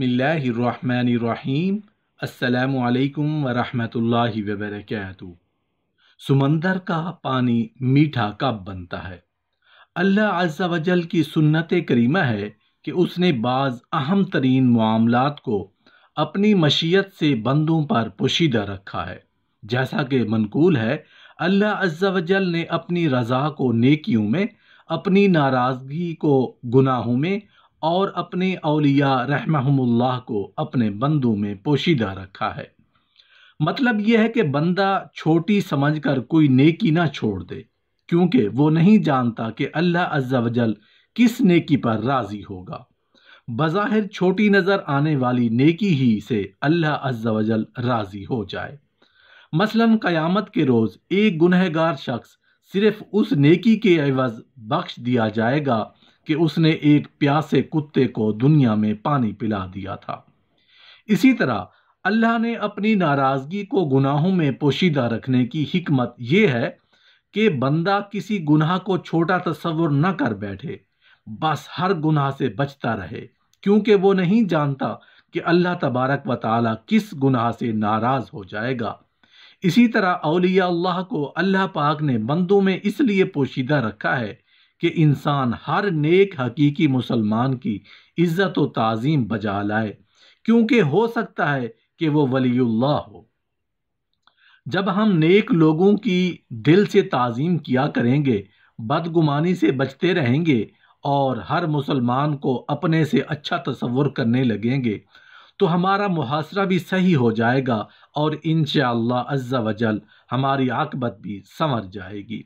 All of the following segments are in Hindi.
बसमिल्लाम असलकम वरहमल वबरक समंदर का पानी मीठा कब बनता है अल्लाह अज्जा वजल की सुन्नत करीमा है कि उसने बाज़ अहम तरीन मामलात को अपनी मशीत से बंदों पर पोशीदा रखा है जैसा कि मनकूल है अल्लाह अज्जा वजल ने अपनी रज़ा को नेकियों में अपनी नाराज़गी को गुनाहों में और अपने अलिया रहमहुल्लाह को अपने बंदों में पोशीदा रखा है मतलब यह है कि बंदा छोटी समझकर कोई नेकी ना छोड़ दे क्योंकि वो नहीं जानता कि अल्लाह अज्जावजल किस नेकी पर राज़ी होगा बज़ाहिर छोटी नज़र आने वाली नेकी ही से अल्लाह अज्जावजल राज़ी हो जाए मसलन क़यामत के रोज़ एक गुनहगार शख्स सिर्फ़ उस नेकी के एवज़ बख्श दिया जाएगा कि उसने एक प्यासे कुत्ते को दुनिया में पानी पिला दिया था इसी तरह अल्लाह ने अपनी नाराज़गी को गुनाहों में पोशीदा रखने की हिकमत यह है कि बंदा किसी गुनाह को छोटा तस्वुर न कर बैठे बस हर गुनाह से बचता रहे क्योंकि वो नहीं जानता कि अल्लाह तबारक व ताली किस गुनाह से नाराज़ हो जाएगा इसी तरह अलिया अल्लाह को अल्लाह पाक ने बंदों में इसलिए पोशीदा रखा है कि इंसान हर नेक हकीकी मुसलमान की इज़्ज़त व तज़ीम बजा लाए क्योंकि हो सकता है कि वो वलील्ला हो जब हम नेक लोगों की दिल से तज़ीम किया करेंगे बदगुमानी से बचते रहेंगे और हर मुसलमान को अपने से अच्छा तस्वुर करने लगेंगे तो हमारा मुहासरा भी सही हो जाएगा और इन अज्जा वजल हमारी आकबत भी संवर जाएगी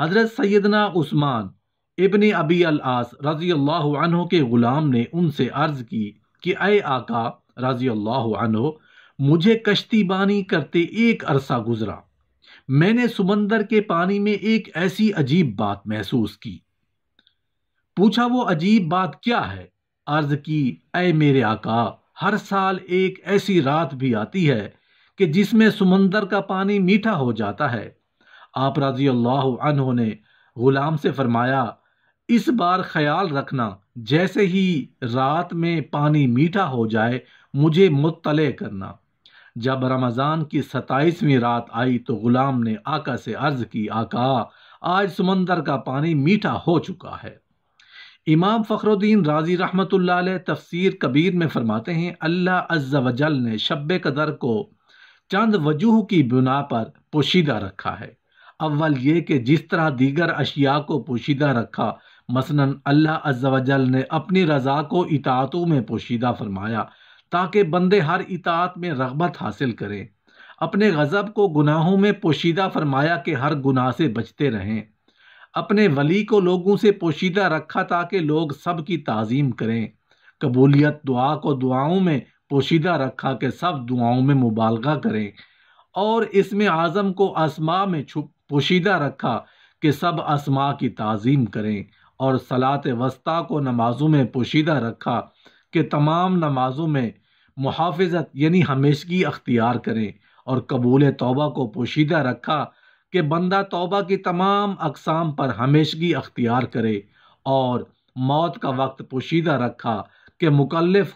हज़रत सैदना उस्मान इबन अबी अल आस रजी अल्लाह के ग़ुलाम ने उनसे अर्ज़ की कि अय आका रजी अल्लाह मुझे कश्ती बानी करते एक अरसा गुज़रा मैंने समंदर के पानी में एक ऐसी अजीब बात महसूस की पूछा वो अजीब बात क्या है अर्ज की अय मेरे आका हर साल एक ऐसी रात भी आती है कि जिसमें समंदर का पानी मीठा हो जाता है आप रजी अल्लाह ने ग़ुलाम से फरमाया इस बार ख्याल रखना जैसे ही रात में पानी मीठा हो जाए मुझे मुतले करना जब रमज़ान की सताईसवीं रात आई तो ग़ुलाम ने आका से अर्ज़ की आका आज समंदर का पानी मीठा हो चुका है इमाम फ़खरुद्दीन राजी रहमत तफसीर कबीर में फरमाते हैं अल्लाह अज्जा वजल ने शब कदर को चंद वजूह की बुना पर पोशीदा रखा है अव्वल ये कि जिस तरह दीगर अशिया को पोशीदा रखा मसनन अल्लाह अज्जावजल ने अपनी रज़ा को इतातों में पोशीदा फरमाया ताकि बंदे हर इतात में रगबत हासिल करें अपने गज़ब को गुनाहों में पोशीदा फरमाया कि हर गुनाह से बचते रहें अपने वली को लोगों से पोशीदा रखा ताकि लोग सब की ताज़ीम करें कबूलियत दुआ को दुआओं में पोशीदा रखा कि सब दुआओं में मुबालगा करें और इसमें आज़म को आसमां में छुप पोशीदा रखा कि सब आसमां की ताज़ीम करें और सलात वस्ता को नमाजों में पोशीदा रखा कि तमाम नमाजों में मुहाफ़त यानी हमेशगी अख्तियार करें और कबूल तोबा को पोशीदा रखा कि बंदा तोबा की तमाम अकसाम पर हमेशगी अख्तियार करे और मौत का वक्त पोशीदा रखा कि मुकलफ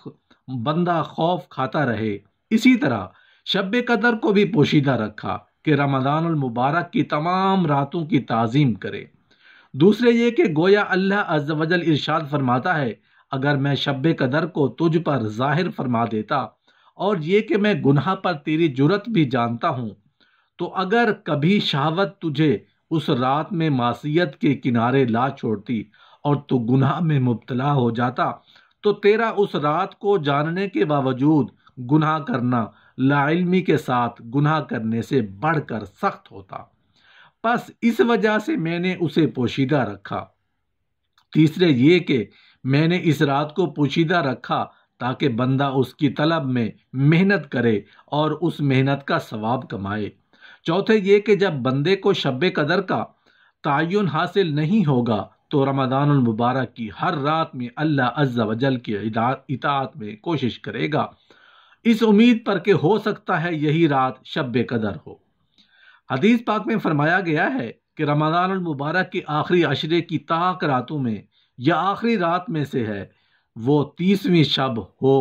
बंदा खौफ खाता रहे इसी तरह शब कदर को भी पोशीदा रखा कि रमदानमबारक की तमाम रातों की तज़ीम करे दूसरे ये कि गोया अल्लाह अजवजल इरशाद फरमाता है अगर मैं शब कदर को तुझ पर जाहिर फरमा देता और ये कि मैं गुनाह पर तेरी जुरत भी जानता हूँ तो अगर कभी शहावत तुझे उस रात में मासीत के किनारे ला छोड़ती और तू गुनाह में मुबतला हो जाता तो तेरा उस रात को जानने के बावजूद गुनाह करना लाइलमी के साथ गुनाह करने से बढ़कर सख्त होता बस इस वजह से मैंने उसे पोशीदा रखा तीसरे ये कि मैंने इस रात को पोशीदा रखा ताकि बंदा उसकी तलब में मेहनत करे और उस मेहनत का सवाब कमाए चौथे ये कि जब बंदे को शब कदर का तयन हासिल नहीं होगा तो रमदान मुबारक की हर रात में अल्लाह अज्जा वजल की इतात में कोशिश करेगा इस उम्मीद पर कि हो सकता है यही रात शब कदर हो हदीस पाक में फरमाया गया है कि रमज़ान मुबारक के आखिरी अशरे की ताक रातों में या आखिरी रात में से है वो तीसवीं शब हो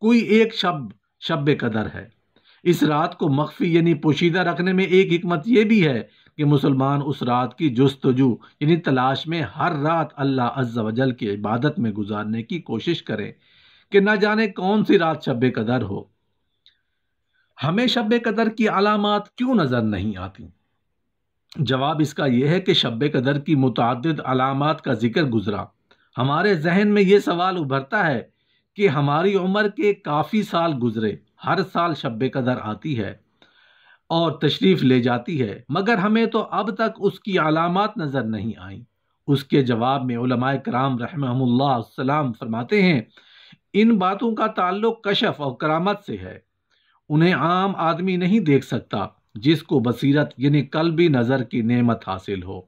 कोई एक शब शब कदर है इस रात को मख्फी यानी पोशीदा रखने में एक हमत यह भी है कि मुसलमान उस रात की जस्तजू यानी तलाश में हर रात अल्लाह अज्जा वजल की इबादत में गुजारने की कोशिश करें कि ना जाने कौन सी रात शब कदर हो हमें शब कदर की अलामत क्यों नज़र नहीं आती जवाब इसका यह है कि शब कदर की मुतद अलामत का जिक्र गुजरा हमारे जहन में ये सवाल उभरता है कि हमारी उम्र के काफ़ी साल गुजरे हर साल शब कदर आती है और तशरीफ़ ले जाती है मगर हमें तो अब तक उसकी अलामत नज़र नहीं आई उसके जवाब में कराम कराम सलाम फरमाते हैं इन बातों का ताल्लुक़ कशफ और करामत से है उन्हें आम आदमी नहीं देख सकता जिसको बसीरत यानी कल भी नज़र की नेमत हासिल हो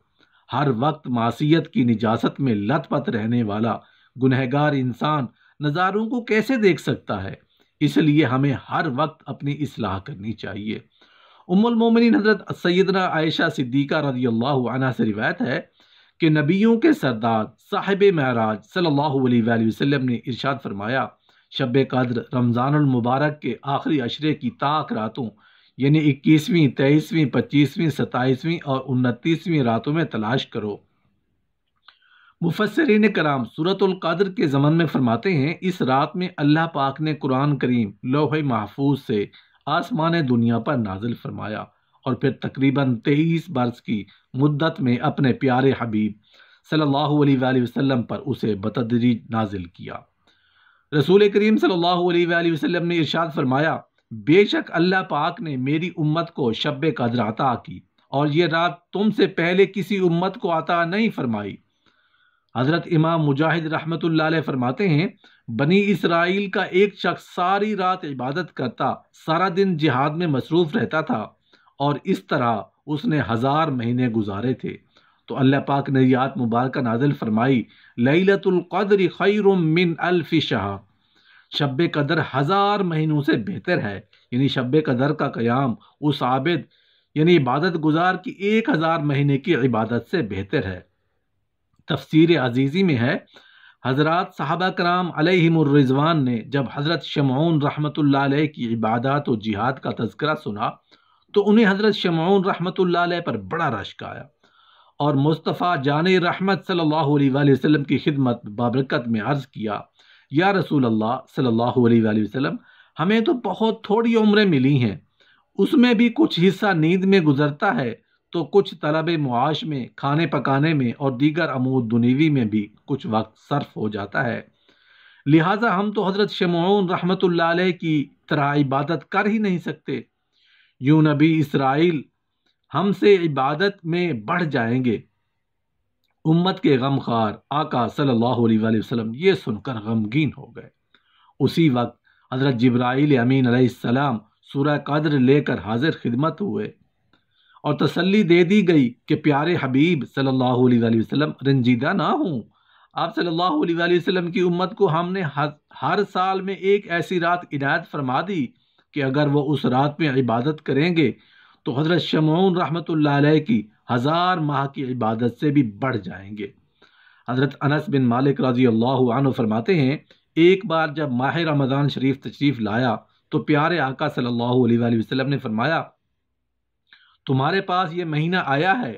हर वक्त मासीत की निजात में पत रहने वाला गुनहगार इंसान नज़ारों को कैसे देख सकता है इसलिए हमें हर वक्त अपनी इसलाह करनी चाहिए उमुलमोमिन हजरत सैदना आयशा सिद्दीक़ा रजी अल्लाह से रिवायत है कि नबियों के सरदार साहिब महराज सल्ला वसम ने इरशाद फरमाया शब कदर रमज़ानमबारक के आखिरी अशरे की ताक रातों यानी इक्कीसवीं तेईसवीं पच्चीसवीं सत्ताईसवीं और उनतीसवीं रातों में तलाश करो मुफसरीन कराम सूरतलकद्र के ज़मन में फरमाते हैं इस रात में अल्लाह पाक ने कुरान करीम लोह महफूज से आसमान दुनिया पर नाजिल फरमाया और फिर तकरीबन तेईस बरस की मुद्दत में अपने प्यारे हबीब सल्लल्लाहु अलैहि वसल्लम पर उसे बतदरीज नाजिल किया रसूल करीम सल्लाम ने इरशाद फरमाया बेशक अल्लाह पाक ने मेरी उम्मत को शब कदर अता की और ये रात तुमसे पहले किसी उम्मत को अता नहीं फरमाई हज़रत इमाम मुजाहिद रहमत फरमाते हैं बनी इसराइल का एक शख्स सारी रात इबादत करता सारा दिन जिहाद में मसरूफ़ रहता था और इस तरह उसने हज़ार महीने गुजारे थे तो अल्लाह पाक ने यह आयत मुबारक नाजिल फरमाई लैलतुल्क़द्र खैर मिन अल्फ़ शाह शब कदर हज़ार महीनों से बेहतर है यानी शब कदर का क़याम उस आबद यानी इबादत गुजार की एक हज़ार महीने की इबादत से बेहतर है तफसीर अजीज़ी में है हज़रत साहबा कराम अलहमरिजवान ने जब हज़रत शमाउन रहमत की इबादत और जिहाद का तस्करा सुना तो उन्हें हज़रत शमाउन रहमत पर बड़ा रश्क आया और मुस्तफ़ा जान रहमत सल्लल्लाहु वसल्लम की खिदमत बाबरकत में अर्ज़ किया या रसूल अल्लाह सल्लल्लाहु अलैहि वसल्लम हमें तो बहुत थोड़ी उम्रें मिली हैं उसमें भी कुछ हिस्सा नींद में गुजरता है तो कुछ तलब मुआश में खाने पकाने में और दीगर अमूद दुनीवी में भी कुछ वक्त सर्फ हो जाता है लिहाजा हम तो हज़रत शमून रहमत की तरह इबादत कर ही नहीं सकते यूनबी नबी इसराइल हमसे इबादत में बढ़ जाएंगे उम्मत के गम ख़ार आका सल्लल्लाहु अलैहि वसल्लम ये सुनकर गमगीन हो गए उसी वक्त हज़रत ज़ब्राइल अमीन अलैहिस्सलाम सूरह कद्र लेकर हाजिर खिदमत हुए और तसल्ली दे दी गई कि प्यारे हबीब सल्लल्लाहु अलैहि वसल्लम रंजीदा ना हों आप सल्लल्लाहु अलैहि वसल्लम की उम्मत को हमने हर साल में एक ऐसी रात इनायत फरमा दी कि अगर वो उस रात में इबादत करेंगे तो हज़रत शमून रहमत की हज़ार माह की इबादत से भी बढ़ जाएंगे हज़रत अनस बिन मालिक रजी अल्लाह फरमाते हैं एक बार जब माह रमज़ान शरीफ तशरीफ़ लाया तो प्यारे आका सल्लल्लाहु अलैहि वसल्लम ने फरमाया तुम्हारे पास ये महीना आया है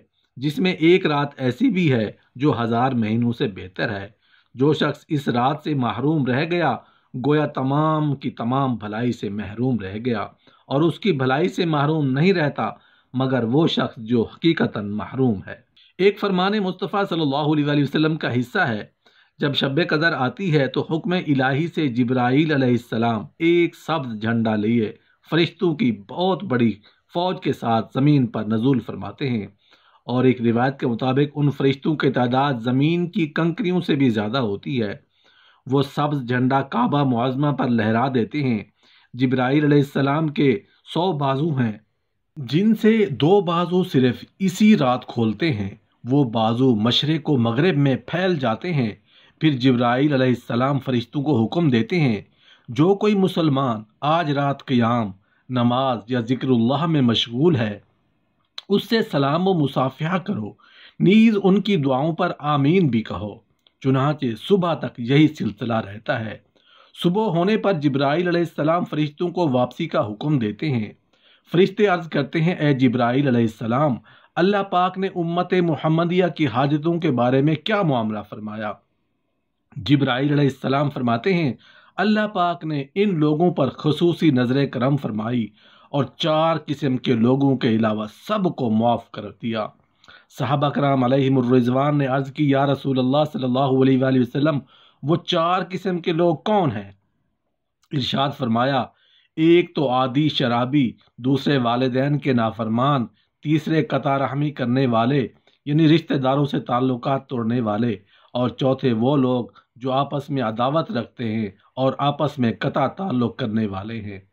जिसमें एक रात ऐसी भी है जो हज़ार महीनों से बेहतर है जो शख्स इस रात से महरूम रह गया गोया तमाम की तमाम भलाई से महरूम रह गया और उसकी भलाई से महरूम नहीं रहता मगर वो शख्स जो हकीकता महरूम है एक फरमान मुस्तफ़ा सल्लल्लाहु अलैहि वसल्लम का हिस्सा है जब शब कदर आती है तो हुक्म इलाही से जब्राईल अलैहिस्सलाम एक सब्ज झंडा लिए फरिश्तों की बहुत बड़ी फ़ौज के साथ ज़मीन पर नजूल फरमाते हैं और एक रिवायत के मुताबिक उन फरिश्तों की तादाद ज़मीन की कंकरियों से भी ज़्यादा होती है वो सब्ज झंडा काबा मुआजमा पर लहरा देते हैं जब्राईल सलाम के सौ बाजू हैं जिनसे दो बाजू सिर्फ इसी रात खोलते हैं वो बाजू मशरक़ को मगरब में फैल जाते हैं फिर जब्राईल फरिश्तों को हुक्म देते हैं जो कोई मुसलमान आज रात क़याम नमाज या ज़िक्रल्लाह में मशगूल है उससे सलाम व मुसाफिया करो नीज़ उनकी दुआओं पर आमीन भी कहो चुनाचे सुबह तक यही सिलसिला रहता है सुबह होने पर जब्राइल सलाम फरिश्तों को वापसी का हुक्म देते हैं फरिश्ते अर्ज करते हैं ए जब्राइल सलाम अल्लाह पाक ने उम्मत मुहम्मदिया की हाजतों के बारे में क्या मामला फरमाया जब्राइल सलाम फरमाते हैं अल्लाह पाक ने इन लोगों पर खसूसी नज़र करम फरमाई और चार किस्म के लोगों के अलावा सब को मुआफ़ कर दिया सहाबा कराम रिजवान ने अर्ज़ की या रसूल अल्लाह सल्लल्लाहु अलैहि वसल्लम वो चार किस्म के लोग कौन हैं इरशाद फरमाया एक तो आदि शराबी दूसरे वालदेन के नाफरमान तीसरे कतार हमी करने वाले यानी रिश्तेदारों से ताल्लुक तोड़ने वाले और चौथे वो लोग जो आपस में अदावत रखते हैं और आपस में कता ताल्लुक़ करने वाले हैं